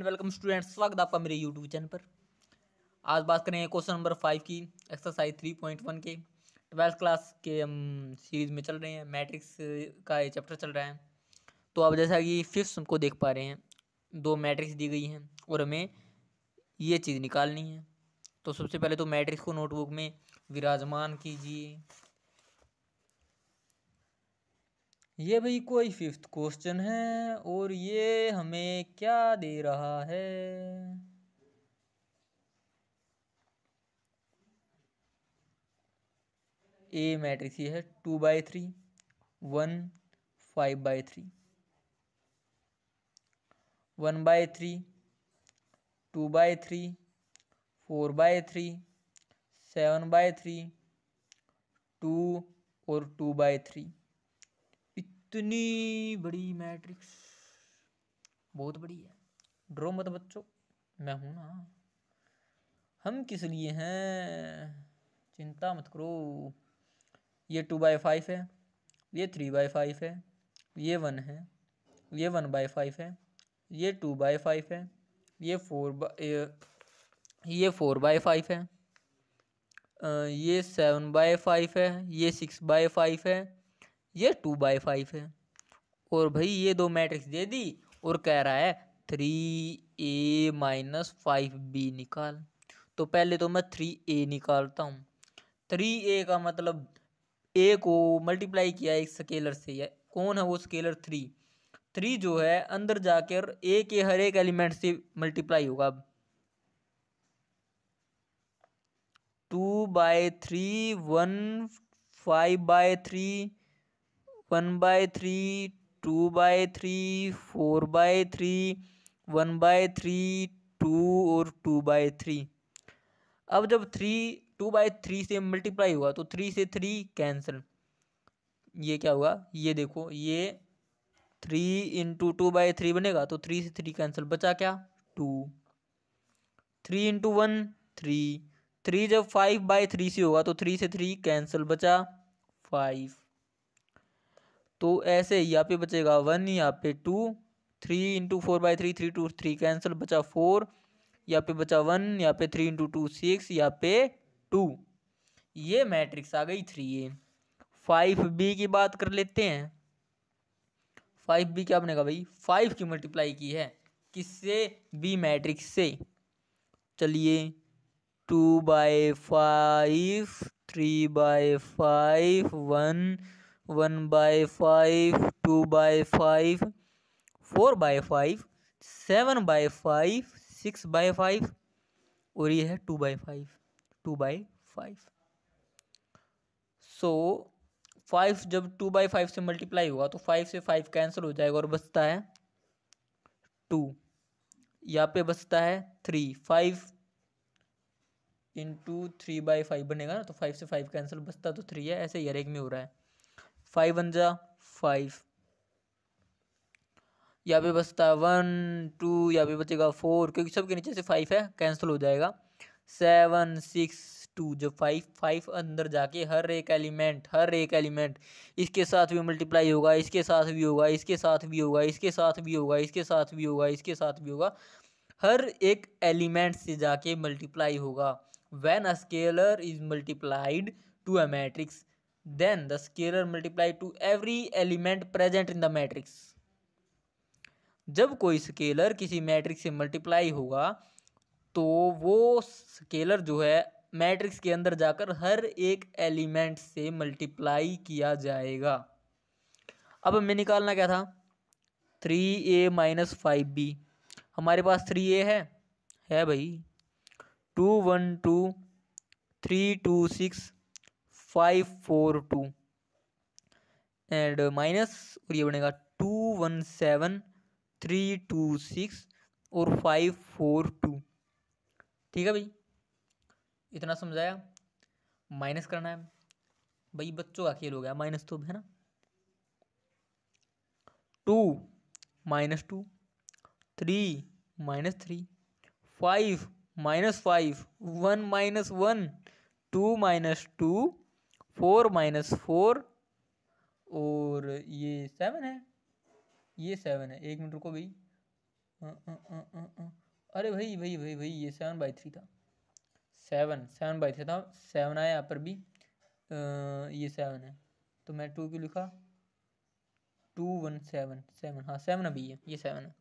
and welcome student स्वागत आपका मेरे यूट्यूब चैनल पर आज बात करेंगे क्वेश्चन नंबर फाइव की एक्सरसाइज थ्री पॉइंट वन के ट्वेल्थ क्लास के हम सीरीज में चल रहे हैं मैट्रिक्स का ये चैप्टर चल रहा है तो आप जैसा कि फिफ्थ को देख पा रहे हैं दो मैट्रिक्स दी गई हैं और हमें ये चीज़ निकालनी है तो सबसे पहले तो मैट्रिक्स को नोटबुक में विराजमान कीजिए ये भाई कोई फिफ्थ क्वेश्चन है और ये हमें क्या दे रहा है ए मैट्रिक्स ये है two by three one five by three one by three two by three four by three seven by three two और टू बाय थ्री इतनी बड़ी मैट्रिक्स बहुत बड़ी है ड्रो मत बच्चों मैं हूँ ना हम किस लिए हैं चिंता मत करो ये टू बाई फाइव है ये थ्री बाई फाइव है ये वन है ये वन बाई फाइव है ये टू बाई फाइव है ये फोर बाई ये फोर बाई फाइव है ये सेवन बाई फाइव है ये सिक्स बाई फाइव है ये टू बाई फाइव है और भाई ये दो मैट्रिक्स दे दी और कह रहा है three A minus five B निकाल तो पहले तो मैं थ्री ए निकालता हूँ थ्री ए का मतलब ए को मल्टीप्लाई किया एक स्केलर से या कौन है वो स्केलर थ्री थ्री जो है अंदर जाकर ए के हर एक एलिमेंट से मल्टीप्लाई होगा अब two by three one five by three one by three two by three four by three one by three two और टू बाय थ्री अब जब थ्री टू बाय थ्री से मल्टीप्लाई हुआ तो थ्री से थ्री कैंसिल ये क्या हुआ ये देखो ये three into two by three बनेगा तो थ्री से थ्री कैंसिल बचा क्या two three into one three three जब फाइव बाई थ्री से होगा तो थ्री से थ्री कैंसिल बचा फाइव तो ऐसे ही यहाँ पे बचेगा वन यहाँ पे two three into four by three three two three cancel बचा फोर यहाँ पे बचा वन यहाँ पे थ्री इंटू टू सिक्स यहाँ पे टू ये मैट्रिक्स आ गई थ्री ए फाइव बी की बात कर लेते हैं फाइव बी क्या आपने कहा भाई फाइव की मल्टीप्लाई की है किससे बी मैट्रिक्स से चलिए two by five three by five one one by five two by five four by five seven by five six by five और ये है two by five two by five so five जब two by five से multiply होगा तो five से five cancel हो जाएगा और बचता है टू यहाँ पे बचता है three five into three by five बनेगा ना तो फाइव से फाइव कैंसिल बचता तो थ्री है ऐसे हर एक में हो रहा है फाइव वन जा फाइव यहाँ पे बचता है वन टू यहाँ पे बचेगा फोर क्योंकि सबके नीचे से फाइव है कैंसिल हो जाएगा सेवन सिक्स टू जो फाइव फाइव अंदर जाके हर एक एलिमेंट हर एक एलिमेंट इसके साथ भी मल्टीप्लाई होगा इसके साथ भी होगा इसके साथ भी होगा इसके साथ भी होगा इसके साथ भी होगा इसके साथ भी होगा हर एक एलिमेंट से जाके मल्टीप्लाई होगा when a scalar is multiplied to a matrix then the scalar multiply to every element present in the matrix जब कोई स्केलर किसी मैट्रिक्स से मल्टीप्लाई होगा तो वो स्केलर जो है मैट्रिक्स के अंदर जाकर हर एक एलिमेंट से मल्टीप्लाई किया जाएगा अब हमें निकालना क्या था three A minus five B हमारे पास थ्री ए है है भाई two one two three two six five four two and minus और ये बनेगा two one seven three two six और फाइव फोर टू ठीक है भाई इतना समझाया माइनस करना है भाई बच्चों का खेल हो गया माइनस तो है ना two minus two three minus three five minus five one minus one two minus two four minus four और ये सेवन है ये सेवन है एक मिनट रुको भाई अरे भाई भाई भाई भाई ये सेवन बाई थ्री था सेवन सेवन बाई थ्री था सेवन आया यहाँ पर भी आ, ये सेवन है तो मैं टू क्यों लिखा टू वन सेवन सेवन हाँ सेवन अभी है ये सेवन है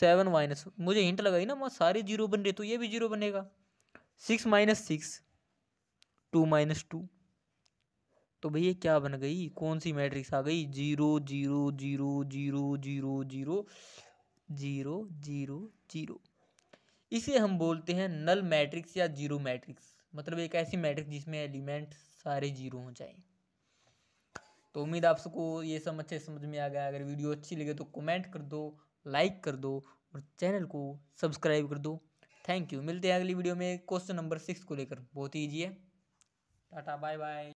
सेवन माइनस मुझे हिंट लगाई ना मैं सारे जीरो बन रहे तो ये भी जीरो बनेगा six minus six two minus two तो भैया क्या बन गई कौन सी मैट्रिक्स आ गई zero zero zero zero zero zero zero zero zero इसे हम बोलते हैं नल मैट्रिक्स या जीरो मैट्रिक्स मतलब एक ऐसी मैट्रिक्स जिसमें एलिमेंट सारे जीरो हो जाए तो उम्मीद आप सबको ये सब अच्छे समझ में आ गया अगर वीडियो अच्छी लगे तो कमेंट कर दो लाइक कर दो और चैनल को सब्सक्राइब कर दो थैंक यू मिलते हैं अगली वीडियो में क्वेश्चन नंबर सिक्स को लेकर बहुत ईजी है টাটা বাই বাই